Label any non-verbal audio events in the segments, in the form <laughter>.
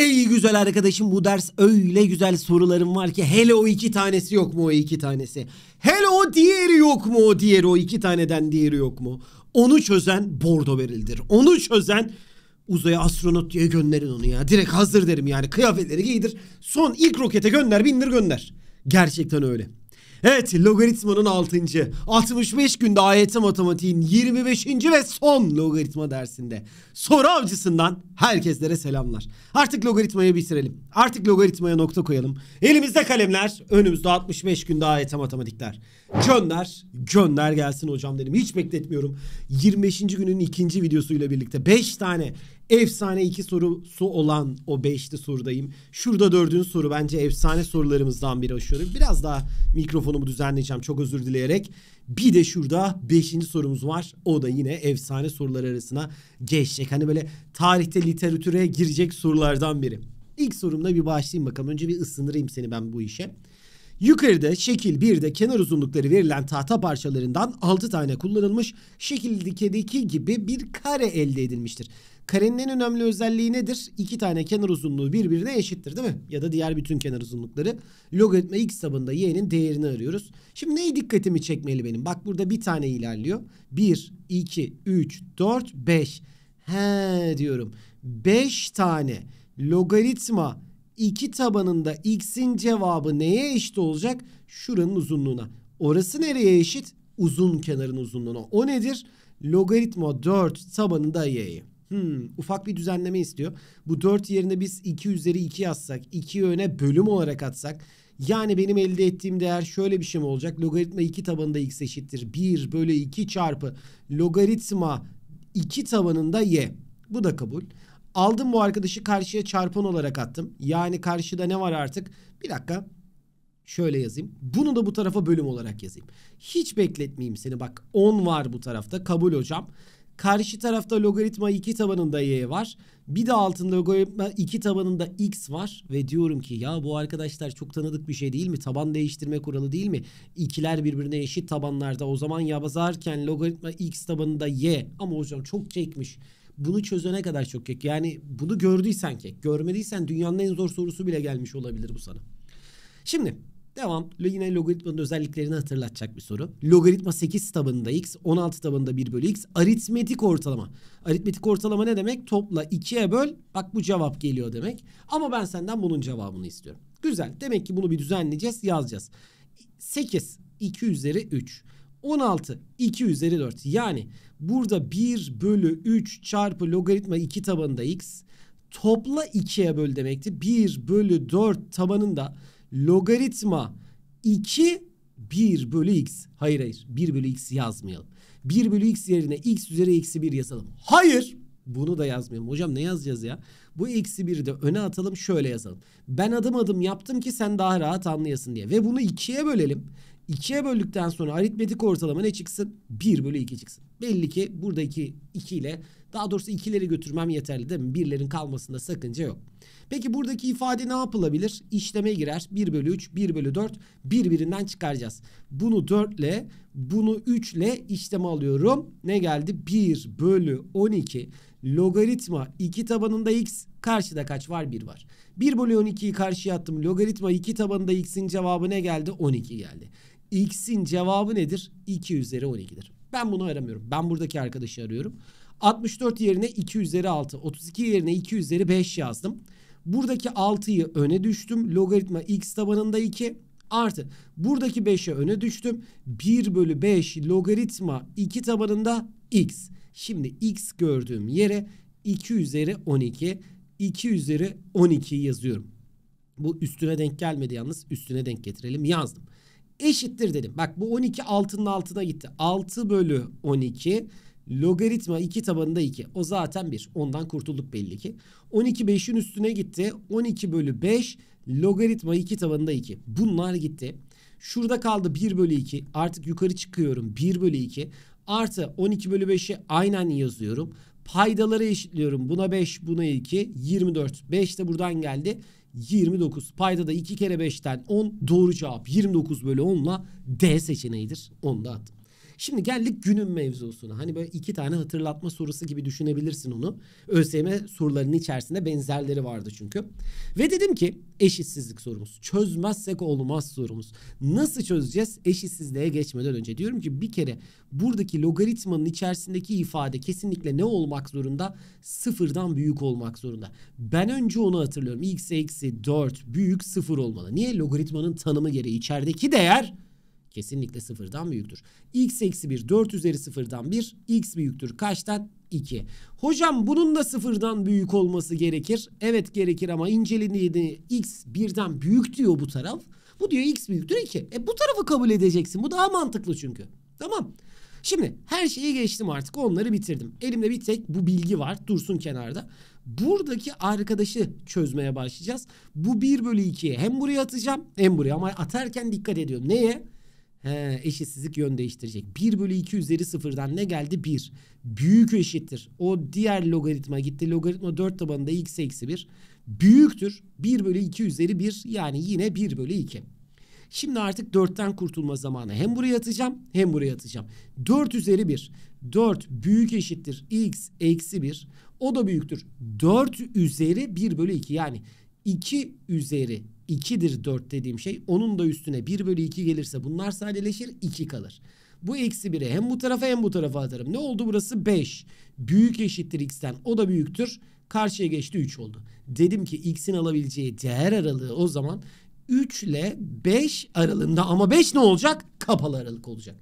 Ey güzel arkadaşım bu ders öyle güzel sorularım var ki hele o iki tanesi yok mu o iki tanesi? Hele o diğeri yok mu o diğeri o iki taneden diğeri yok mu? Onu çözen bordo verildir. Onu çözen uzaya astronot diye gönderin onu ya. Direkt hazır derim yani kıyafetleri giydir. Son ilk rokete gönder bindir gönder. Gerçekten öyle. Evet logaritmanın 6. 65 günde AYT matematiğin 25. ve son logaritma dersinde soru avcısından herkeslere selamlar. Artık logaritmayı bitirelim. Artık logaritmaya nokta koyalım. Elimizde kalemler önümüzde 65 günde AYT matematikler. Gönder gönder gelsin hocam dedim. Hiç bekletmiyorum. 25. günün ikinci videosuyla birlikte 5 tane efsane iki sorusu olan o beşli sorudayım. Şurada dördüncü soru bence efsane sorularımızdan biri aşıyorum. Biraz daha mikrofonumu düzenleyeceğim çok özür dileyerek. Bir de şurada beşinci sorumuz var. O da yine efsane sorular arasına geçecek. Hani böyle tarihte literatüre girecek sorulardan biri. İlk sorumla bir başlayayım bakalım. Önce bir ısındırayım seni ben bu işe. Yukarıda şekil 1'de kenar uzunlukları verilen tahta parçalarından 6 tane kullanılmış şekildeki gibi bir kare elde edilmiştir. Karenin en önemli özelliği nedir? İki tane kenar uzunluğu birbirine eşittir değil mi? Ya da diğer bütün kenar uzunlukları. Logaritma x tabanında y'nin değerini arıyoruz. Şimdi neyi dikkatimi çekmeli benim? Bak burada bir tane ilerliyor. 1, 2, 3, 4, 5. He diyorum. 5 tane logaritma iki tabanında x'in cevabı neye eşit olacak? Şuranın uzunluğuna. Orası nereye eşit? Uzun kenarın uzunluğuna. O nedir? Logaritma 4 tabanında y'yi. Hmm, ufak bir düzenleme istiyor. Bu 4 yerine biz 2 üzeri 2 yazsak, 2 öne bölüm olarak atsak yani benim elde ettiğim değer şöyle bir şey mi olacak? Logaritma 2 tabanında x eşittir 1 bölü 2 çarpı logaritma 2 tabanında y. Bu da kabul. Aldım bu arkadaşı karşıya çarpan olarak attım. Yani karşıda ne var artık? Bir dakika. Şöyle yazayım. Bunu da bu tarafa bölüm olarak yazayım. Hiç bekletmeyeyim seni. Bak 10 var bu tarafta. Kabul hocam. Karşı tarafta logaritma 2 tabanında y var. Bir de altında logaritma 2 tabanında x var. Ve diyorum ki ya bu arkadaşlar çok tanıdık bir şey değil mi? Taban değiştirme kuralı değil mi? İkiler birbirine eşit tabanlarda. O zaman ya yazarken logaritma x tabanında y. Ama hocam çok kekmiş. Bunu çözene kadar çok kek. Yani bunu gördüysen kek. Görmediysen dünyanın en zor sorusu bile gelmiş olabilir bu sana. Şimdi Devam. Yine logaritmanın özelliklerini hatırlatacak bir soru. Logaritma 8 tabanında x, 16 tabanında 1 bölü x. Aritmetik ortalama. Aritmetik ortalama ne demek? Topla 2'ye böl. Bak bu cevap geliyor demek. Ama ben senden bunun cevabını istiyorum. Güzel. Demek ki bunu bir düzenleyeceğiz, yazacağız. 8, 2 üzeri 3. 16 2 üzeri 4 yani burada 1 bölü 3 çarpı logaritma 2 tabanında x topla 2'ye böl demekti. 1 bölü 4 tabanında logaritma 2 1 bölü x. Hayır hayır 1 bölü x yazmayalım. 1 bölü x yerine x üzeri eksi 1 yazalım. Hayır bunu da yazmayalım. Hocam ne yazacağız ya? Bu eksi 1'i de öne atalım şöyle yazalım. Ben adım adım yaptım ki sen daha rahat anlayasın diye. Ve bunu 2'ye bölelim. 2'ye böldükten sonra aritmetik ortalama ne çıksın? 1 bölü 2 çıksın. Belli ki buradaki 2 ile daha doğrusu ikileri götürmem yeterli değil mi? Birlerin kalmasında sakınca yok. Peki buradaki ifade ne yapılabilir? İşleme girer. 1 bölü 3, 1 bölü 4 birbirinden çıkaracağız. Bunu 4 ile bunu 3 ile işleme alıyorum. Ne geldi? 1 bölü 12 logaritma 2 tabanında x karşıda kaç var? 1 var. 1 bölü 12'yi karşıya attım. Logaritma 2 tabanında x'in cevabı ne geldi? 12 geldi. x'in cevabı nedir? 2 üzeri 12'dir. Ben bunu aramıyorum. Ben buradaki arkadaşı arıyorum. 64 yerine 2 üzeri 6. 32 yerine 2 üzeri 5 yazdım. Buradaki 6'yı öne düştüm. Logaritma x tabanında 2 artı buradaki 5'e öne düştüm. 1 bölü 5 logaritma 2 tabanında x. Şimdi x gördüğüm yere 2 üzeri 12 2 üzeri 12 yazıyorum. Bu üstüne denk gelmedi yalnız üstüne denk getirelim yazdım. Eşittir dedim. Bak bu 12 altının altına gitti. 6 bölü 12 Logaritma 2 tabanında 2. O zaten 1. Ondan kurtulduk belli ki. 12 5'in üstüne gitti. 12 bölü 5 logaritma 2 tabanında 2. Bunlar gitti. Şurada kaldı 1 bölü 2. Artık yukarı çıkıyorum. 1 bölü 2. Artı 12 bölü 5'i aynen yazıyorum. Paydaları eşitliyorum. Buna 5, buna 2. 24. 5 de buradan geldi. 29. Payda da 2 kere 5'ten 10. Doğru cevap 29 bölü 10 D seçeneğidir. Onu da attım. Şimdi geldik günün mevzusuna. Hani böyle iki tane hatırlatma sorusu gibi düşünebilirsin onu. ÖSYM sorularının içerisinde benzerleri vardı çünkü. Ve dedim ki eşitsizlik sorumuz. Çözmezsek olmaz sorumuz. Nasıl çözeceğiz? Eşitsizliğe geçmeden önce. Diyorum ki bir kere buradaki logaritmanın içerisindeki ifade kesinlikle ne olmak zorunda? Sıfırdan büyük olmak zorunda. Ben önce onu hatırlıyorum. x eksi 4 büyük sıfır olmalı. Niye? Logaritmanın tanımı gereği içerideki değer Kesinlikle sıfırdan büyüktür. X eksi 1 4 üzeri sıfırdan 1 X büyüktür. Kaçtan? 2. Hocam bunun da sıfırdan büyük olması gerekir. Evet gerekir ama incelendiğini X birden büyük diyor bu taraf. Bu diyor X büyüktür 2. E bu tarafı kabul edeceksin. Bu daha mantıklı çünkü. Tamam. Şimdi her şeyi geçtim artık onları bitirdim. Elimde bir tek bu bilgi var dursun kenarda. Buradaki arkadaşı çözmeye başlayacağız. Bu 1 bölü 2'ye hem buraya atacağım hem buraya ama atarken dikkat ediyorum. Neye? He, eşitsizlik yön değiştirecek. 1 bölü 2 üzeri 0'dan ne geldi? 1. Büyük eşittir. O diğer logaritma gitti. Logaritma 4 tabanında x eksi 1. Büyüktür. 1 bölü 2 üzeri 1. Yani yine 1 bölü 2. Şimdi artık 4'ten kurtulma zamanı. Hem buraya atacağım hem buraya atacağım. 4 üzeri 1. 4 büyük eşittir x eksi 1. O da büyüktür. 4 üzeri 1 bölü 2. Yani 2 üzeri 2'dir 4 dediğim şey. Onun da üstüne 1 bölü 2 gelirse bunlar sadeleşir 2 kalır. Bu eksi 1'i hem bu tarafa hem bu tarafa atarım. Ne oldu burası 5. Büyük eşittir x'ten o da büyüktür. Karşıya geçti 3 oldu. Dedim ki x'in alabileceği değer aralığı o zaman 3 ile 5 aralığında ama 5 ne olacak? Kapalı aralık olacak.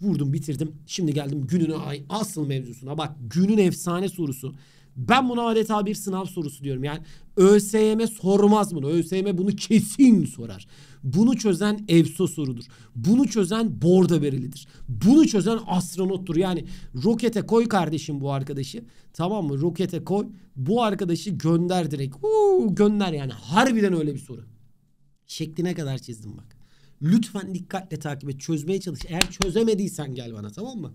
Vurdum bitirdim. Şimdi geldim günün asıl mevzusuna. Bak günün efsane sorusu. Ben buna adeta bir sınav sorusu diyorum. Yani ÖSYM sormaz bunu. ÖSYM bunu kesin sorar. Bunu çözen EFSO sorudur. Bunu çözen borda verilidir. Bunu çözen astronottur. Yani rokete koy kardeşim bu arkadaşı. Tamam mı? Rokete koy. Bu arkadaşı gönder direkt. Uuu, gönder yani. Harbiden öyle bir soru. Şekline kadar çizdim bak. Lütfen dikkatle takip et. Çözmeye çalış. Eğer çözemediysen gel bana tamam mı?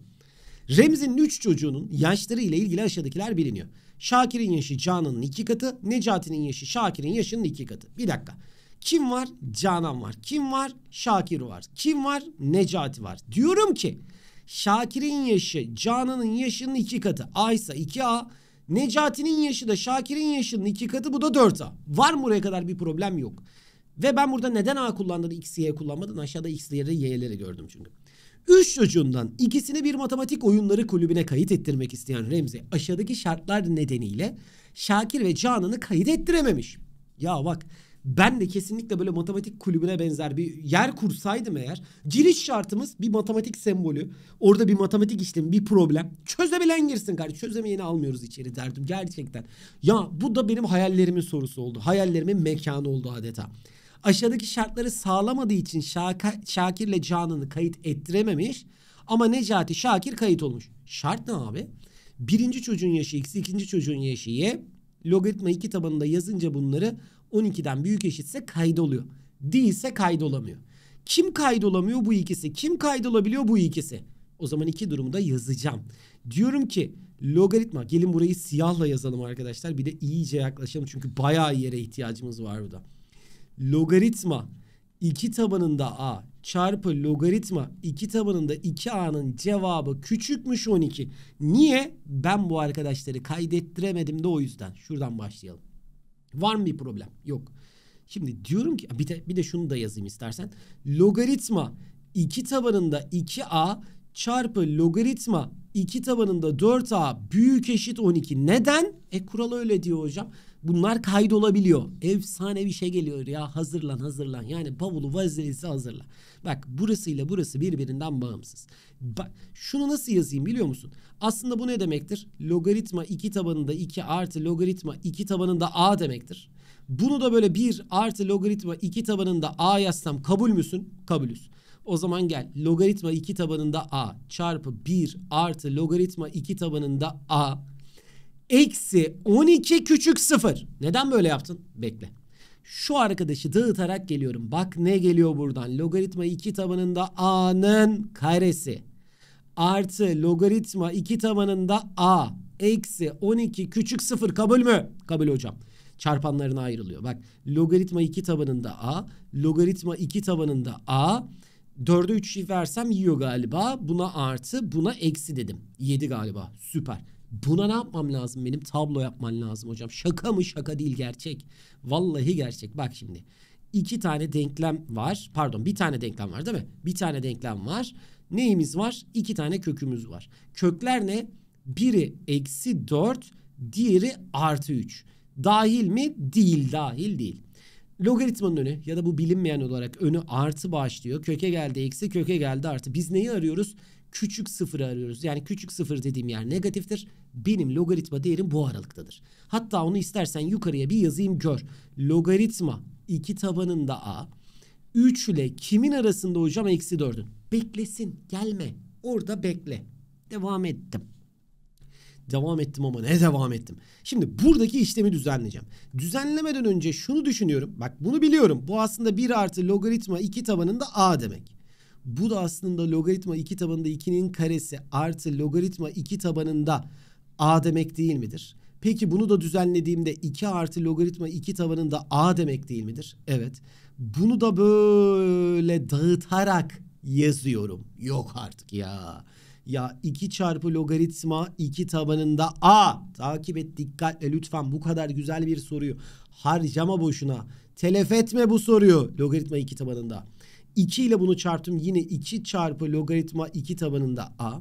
Remzi'nin 3 çocuğunun yaşları ile ilgili aşağıdakiler biliniyor. Şakir'in yaşı Canan'ın 2 katı. Necati'nin yaşı Şakir'in yaşının 2 katı. Bir dakika. Kim var? Canan var. Kim var? Şakir var. Kim var? Necati var. Diyorum ki Şakir'in yaşı Canan'ın yaşının 2 katı. A ise 2A. Necati'nin yaşı da Şakir'in yaşının 2 katı. Bu da 4A. Var mı buraya kadar bir problem yok. Ve ben burada neden A kullandın? X, Y kullanmadım. Aşağıda X'leri, Y'leri gördüm çünkü. 3 çocuğundan ikisini bir matematik oyunları kulübüne kayıt ettirmek isteyen Remzi aşağıdaki şartlar nedeniyle Şakir ve Canan'ı kayıt ettirememiş. Ya bak ben de kesinlikle böyle matematik kulübüne benzer bir yer kursaydım eğer giriş şartımız bir matematik sembolü orada bir matematik işlemi bir problem çözebilen girsin kardeş çözemeyeni almıyoruz içeri derdim gerçekten. Ya bu da benim hayallerimin sorusu oldu hayallerimin mekanı oldu adeta aşağıdaki şartları sağlamadığı için Şaka, Şakir'le Canan'ı kayıt ettirememiş. Ama Necati Şakir kayıt olmuş. Şart ne abi? Birinci çocuğun yaşı x, ikinci çocuğun yaşı y. Logaritma 2 tabanında yazınca bunları 12'den büyük eşitse kaydoluyor. Değilse kaydolamıyor. Kim kaydolamıyor bu ikisi? Kim kaydolabiliyor bu ikisi? O zaman iki durumu da yazacağım. Diyorum ki logaritma gelin burayı siyahla yazalım arkadaşlar. Bir de iyice yaklaşalım çünkü bayağı yere ihtiyacımız var burada logaritma 2 tabanında a çarpı logaritma 2 tabanında 2a'nın cevabı küçükmüş 12. Niye? Ben bu arkadaşları kaydettiremedim de o yüzden. Şuradan başlayalım. Var mı bir problem? Yok. Şimdi diyorum ki bir de, bir de şunu da yazayım istersen. Logaritma 2 tabanında 2a çarpı logaritma 2 tabanında 4a büyük eşit 12. Neden? E kural öyle diyor hocam. Bunlar kaydolabiliyor. Efsane bir şey geliyor ya hazırlan hazırlan. Yani bavulu vazelisi hazırla. Bak burasıyla burası birbirinden bağımsız. Bak şunu nasıl yazayım biliyor musun? Aslında bu ne demektir? Logaritma 2 tabanında 2 artı logaritma 2 tabanında a demektir. Bunu da böyle 1 artı logaritma 2 tabanında a yazsam kabul müsün? Kabulüz. O zaman gel logaritma 2 tabanında a çarpı 1 artı logaritma 2 tabanında a eksi 12 küçük 0. Neden böyle yaptın? Bekle. Şu arkadaşı dağıtarak geliyorum. Bak ne geliyor buradan. Logaritma 2 tabanında a'nın karesi. Artı logaritma 2 tabanında a. Eksi 12 küçük 0 kabul mü? Kabul hocam. Çarpanlarına ayrılıyor. Bak logaritma 2 tabanında a. Logaritma 2 tabanında a. 4'e 3 versem yiyor galiba. Buna artı buna eksi dedim. 7 galiba. Süper. Buna ne yapmam lazım? Benim tablo yapman lazım hocam. Şaka mı? Şaka değil gerçek. Vallahi gerçek. Bak şimdi. iki tane denklem var. Pardon bir tane denklem var değil mi? Bir tane denklem var. Neyimiz var? İki tane kökümüz var. Kökler ne? Biri eksi 4, diğeri artı 3. Dahil mi? Değil, dahil değil. Logaritmanın önü ya da bu bilinmeyen olarak önü artı başlıyor. Köke geldi eksi, köke geldi artı. Biz neyi arıyoruz? Küçük sıfırı arıyoruz. Yani küçük sıfır dediğim yer negatiftir benim logaritma değerim bu aralıktadır. Hatta onu istersen yukarıya bir yazayım gör. Logaritma 2 tabanında a. 3 ile kimin arasında hocam eksi 4'ün? Beklesin gelme orada bekle. Devam ettim. Devam ettim ama ne devam ettim. Şimdi buradaki işlemi düzenleyeceğim. Düzenlemeden önce şunu düşünüyorum. Bak bunu biliyorum. Bu aslında 1 artı logaritma 2 tabanında a demek. Bu da aslında logaritma 2 tabanında 2'nin karesi artı logaritma 2 tabanında a demek değil midir? Peki bunu da düzenlediğimde 2 artı logaritma 2 tabanında a demek değil midir? Evet. Bunu da böyle dağıtarak yazıyorum. Yok artık ya. Ya 2 çarpı logaritma 2 tabanında a. Takip et dikkatle lütfen bu kadar güzel bir soruyu harcama boşuna. Telef etme bu soruyu logaritma 2 tabanında. 2 ile bunu çarptım yine 2 çarpı logaritma 2 tabanında a.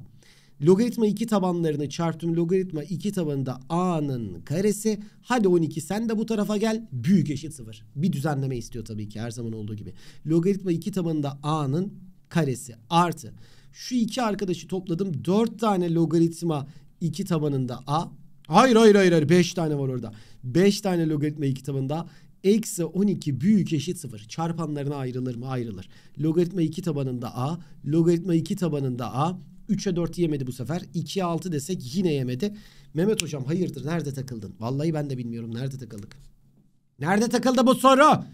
Logaritma 2 tabanlarını çarptım. Logaritma 2 tabanında a'nın karesi. Hadi 12 sen de bu tarafa gel. Büyük eşit 0. Bir düzenleme istiyor tabii ki her zaman olduğu gibi. Logaritma 2 tabanında a'nın karesi artı. Şu iki arkadaşı topladım. 4 tane logaritma 2 tabanında a. Hayır hayır hayır hayır 5 tane var orada. 5 tane logaritma 2 tabanında eksi 12 büyük eşit 0. Çarpanlarına ayrılır mı? Ayrılır. Logaritma 2 tabanında a, logaritma 2 tabanında a, 3'e 4 yemedi bu sefer. 2'ye 6 desek yine yemedi. Mehmet hocam hayırdır nerede takıldın? Vallahi ben de bilmiyorum nerede takıldık. Nerede takıldı bu soru?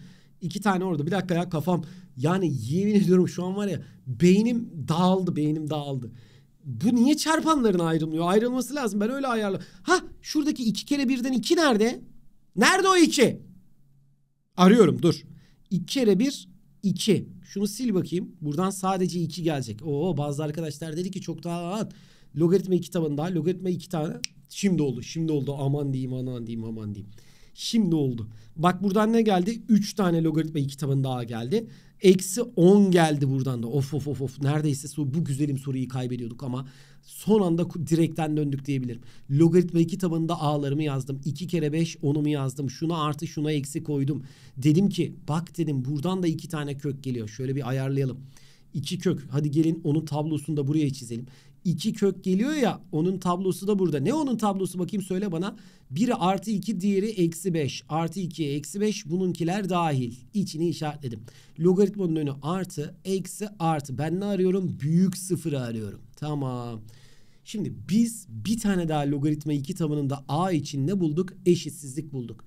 İki tane orada. Bir dakika ya kafam. Yani yemin ediyorum şu an var ya beynim dağıldı. Beynim dağıldı. Bu niye çarpanların ayrılmıyor? Ayrılması lazım. Ben öyle ayarlı. Ha şuradaki iki kere birden iki nerede? Nerede o iki? Arıyorum dur. İki kere bir iki. Şunu sil bakayım. Buradan sadece 2 gelecek. Oo bazı arkadaşlar dedi ki çok daha rahat. Logaritma 2 tabanında. Logaritma 2 tane. Şimdi oldu. Şimdi oldu. Aman diyeyim aman diyeyim aman diyeyim. Şimdi oldu. Bak buradan ne geldi? 3 tane logaritma 2 daha geldi. Eksi 10 geldi buradan da. Of of of of. Neredeyse bu güzelim soruyu kaybediyorduk ama son anda direkten döndük diyebilirim. Logaritma 2 tabanında a'larımı yazdım. 2 kere 5 10'umu yazdım. Şuna artı şuna eksi koydum. Dedim ki bak dedim buradan da 2 tane kök geliyor. Şöyle bir ayarlayalım. 2 kök. Hadi gelin onun tablosunu da buraya çizelim. 2 kök geliyor ya onun tablosu da burada. Ne onun tablosu bakayım söyle bana. Biri artı 2 diğeri eksi 5. Artı 2'ye eksi 5 bununkiler dahil. İçini işaretledim. Logaritmanın önü artı eksi artı. Ben ne arıyorum? Büyük sıfırı arıyorum. Tamam. Şimdi biz bir tane daha logaritma 2 tabanında a için ne bulduk? Eşitsizlik bulduk.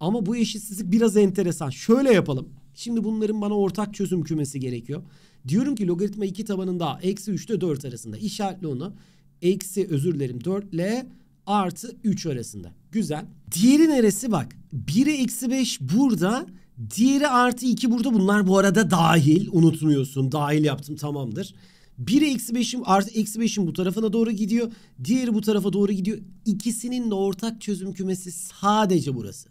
Ama bu eşitsizlik biraz enteresan. Şöyle yapalım. Şimdi bunların bana ortak çözüm kümesi gerekiyor. Diyorum ki logaritma 2 tabanında eksi 3 ile 4 arasında. İşaretli onu. Eksi özür dilerim 4 ile artı 3 arasında. Güzel. Diğeri neresi bak. 1'e eksi 5 burada. Diğeri artı 2 burada. Bunlar bu arada dahil. Unutmuyorsun. Dahil yaptım tamamdır. 1'e eksi 5'im artı eksi 5'im bu tarafına doğru gidiyor. Diğeri bu tarafa doğru gidiyor. İkisinin de ortak çözüm kümesi sadece burası.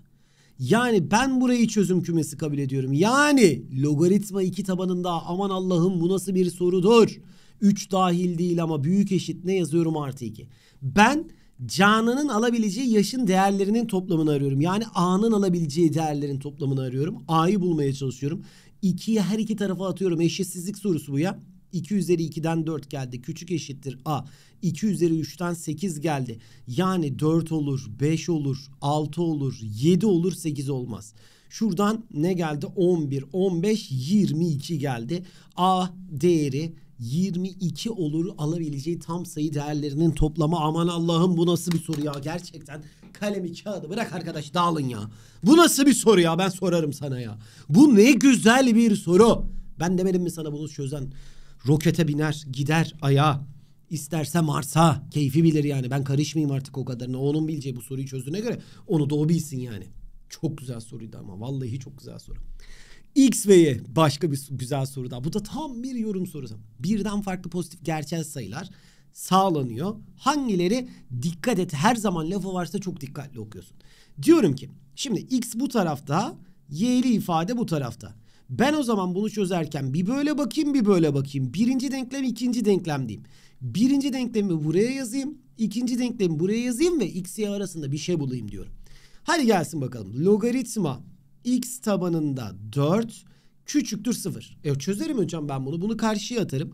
Yani ben burayı çözüm kümesi kabul ediyorum. Yani logaritma 2 tabanında aman Allah'ım bu nasıl bir sorudur. 3 dahil değil ama büyük eşit ne yazıyorum artı 2. Ben canının alabileceği yaşın değerlerinin toplamını arıyorum. Yani A'nın alabileceği değerlerin toplamını arıyorum. A'yı bulmaya çalışıyorum. 2'yi her iki tarafa atıyorum. Eşitsizlik sorusu bu ya. 2 üzeri 2'den 4 geldi. Küçük eşittir A. 2 üzeri 3'ten 8 geldi. Yani 4 olur, 5 olur, 6 olur, 7 olur, 8 olmaz. Şuradan ne geldi? 11, 15, 22 geldi. A değeri 22 olur alabileceği tam sayı değerlerinin toplamı. Aman Allah'ım bu nasıl bir soru ya gerçekten. Kalemi kağıdı bırak arkadaş dağılın ya. Bu nasıl bir soru ya ben sorarım sana ya. Bu ne güzel bir soru. Ben demedim mi sana bunu çözen rokete biner, gider aya İsterse Mars'a keyfi bilir yani. Ben karışmayayım artık o kadar ne Onun bileceği bu soruyu çözdüğüne göre onu da o bilsin yani. Çok güzel soruydu ama vallahi çok güzel soru. X ve Y başka bir güzel soru daha. Bu da tam bir yorum sorusu. Birden farklı pozitif gerçel sayılar sağlanıyor. Hangileri dikkat et her zaman lafı varsa çok dikkatli okuyorsun. Diyorum ki şimdi X bu tarafta Y'li ifade bu tarafta. Ben o zaman bunu çözerken bir böyle bakayım bir böyle bakayım. Birinci denklem ikinci denklem diyeyim. Birinci denklemi buraya yazayım. ikinci denklemi buraya yazayım ve x y arasında bir şey bulayım diyorum. Hadi gelsin bakalım. Logaritma x tabanında 4 küçüktür 0. E çözerim hocam ben bunu. Bunu karşıya atarım.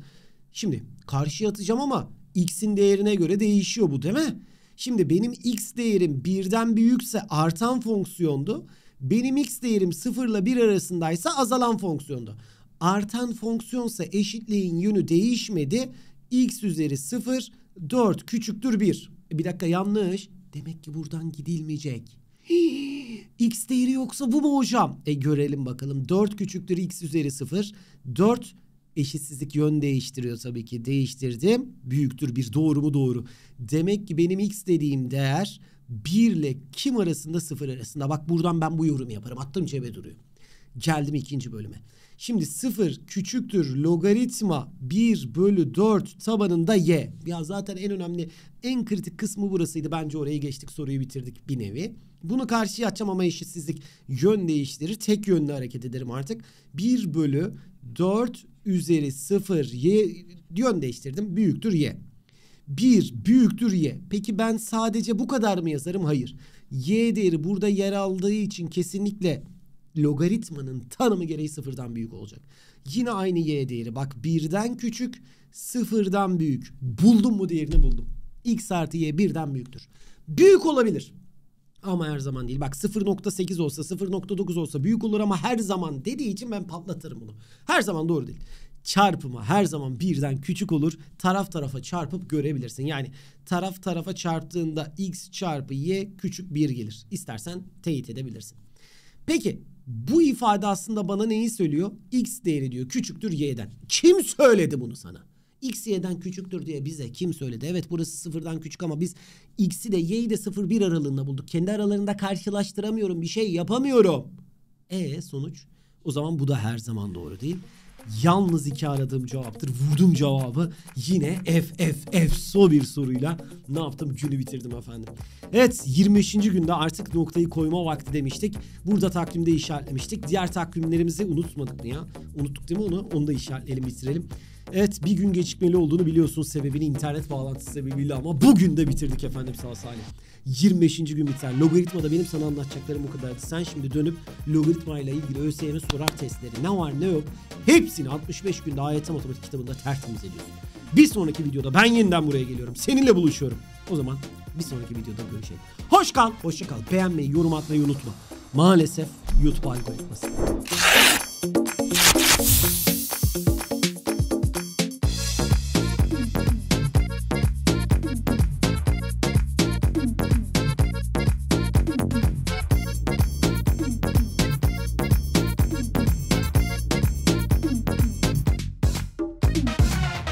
Şimdi karşıya atacağım ama x'in değerine göre değişiyor bu değil mi? Şimdi benim x değerim birden büyükse artan fonksiyondu. Benim x değerim 0 ile 1 arasındaysa azalan fonksiyondu. Artan fonksiyonsa eşitliğin yönü değişmedi. x üzeri 0 4 küçüktür 1. E, bir dakika yanlış. Demek ki buradan gidilmeyecek. Hii, <gasps> x değeri yoksa bu mu hocam? E görelim bakalım. 4 küçüktür x üzeri 0. 4 eşitsizlik yön değiştiriyor tabii ki. Değiştirdim. Büyüktür bir. Doğru mu doğru. Demek ki benim x dediğim değer 1 ile kim arasında 0 arasında. Bak buradan ben bu yorumu yaparım. Attım cebe duruyor. Geldim ikinci bölüme. Şimdi 0 küçüktür logaritma 1 bölü 4 tabanında y. Ya zaten en önemli en kritik kısmı burasıydı. Bence orayı geçtik soruyu bitirdik bir nevi. Bunu karşıya atacağım ama eşitsizlik yön değiştirir. Tek yönlü hareket ederim artık. 1 bölü 4 üzeri 0 y yön değiştirdim. Büyüktür y. 1 büyüktür y. Peki ben sadece bu kadar mı yazarım? Hayır. Y değeri burada yer aldığı için kesinlikle logaritmanın tanımı gereği sıfırdan büyük olacak. Yine aynı y değeri. Bak birden küçük sıfırdan büyük. Buldum mu değerini buldum. x artı y birden büyüktür. Büyük olabilir. Ama her zaman değil. Bak 0.8 olsa 0.9 olsa büyük olur ama her zaman dediği için ben patlatırım bunu. Her zaman doğru değil. Çarpımı her zaman birden küçük olur. Taraf tarafa çarpıp görebilirsin. Yani taraf tarafa çarptığında x çarpı y küçük 1 gelir. İstersen teyit edebilirsin. Peki bu ifade aslında bana neyi söylüyor? X değeri diyor küçüktür y'den. Kim söyledi bunu sana? x y'den küçüktür diye bize kim söyledi? Evet burası sıfırdan küçük ama biz x'i de y'yi de 0-1 aralığında bulduk. Kendi aralarında karşılaştıramıyorum. Bir şey yapamıyorum. E sonuç? O zaman bu da her zaman doğru değil. Yalnız iki aradığım cevaptır. Vurdum cevabı. Yine F F F so bir soruyla ne yaptım? Günü bitirdim efendim. Evet 25. günde artık noktayı koyma vakti demiştik. Burada takvimde işaretlemiştik. Diğer takvimlerimizi unutmadık mı ya? Unuttuk değil mi onu? Onu da işaretleyelim bitirelim. Evet bir gün gecikmeli olduğunu biliyorsunuz sebebini internet bağlantısı sebebiyle ama bugün de bitirdik efendim sağ salim. 25. gün biter. logaritma da benim sana anlatacaklarım o kadardı. Sen şimdi dönüp logaritma ile ilgili ÖSYM sorar testleri ne var ne yok hepsini 65 günde AYT matematik kitabında tertemiz ediyorsun. Bir sonraki videoda ben yeniden buraya geliyorum. Seninle buluşuyorum. O zaman bir sonraki videoda görüşelim. Hoş kal, hoşça kal. Beğenmeyi, yorum atmayı unutma. Maalesef YouTube algoritması.